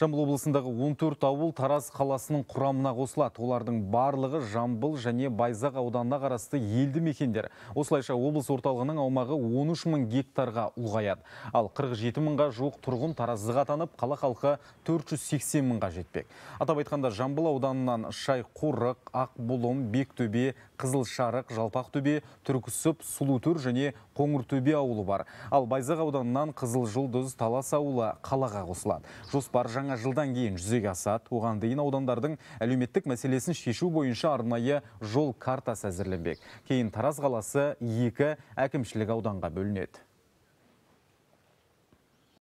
жамбыл облысындағы 14 ауыл тараз қаласының құрамына қосылады олардың барлығы жамбыл және байзақ ауданына қарасты елді мекендер осылайша облыс орталығының аумағы 13 мың гектарға ұлғаяды ал 47 мыңға жоқ тұрғын Тарасыға танып, қала халқы 480 мыңға жетпек атап айтқанда жамбыл ауданынан шайқорық ақбұлым бектөбе қызылшарық жалпақтөбе Түркісіп, сұлутөр және қоңыртөбе ауылы бар ал байзақ ауданынан Қызыл Жұлдыз, талас ауылы қалаға қосылады жоспар жаңа жылдан кейін жүзеге асады оған дейін аудандардың әлеуметтік мәселесін шешу бойынша арнайы жол картасы әзірленбек кейін тараз қаласы екі әкімшілік ауданға бөлінеді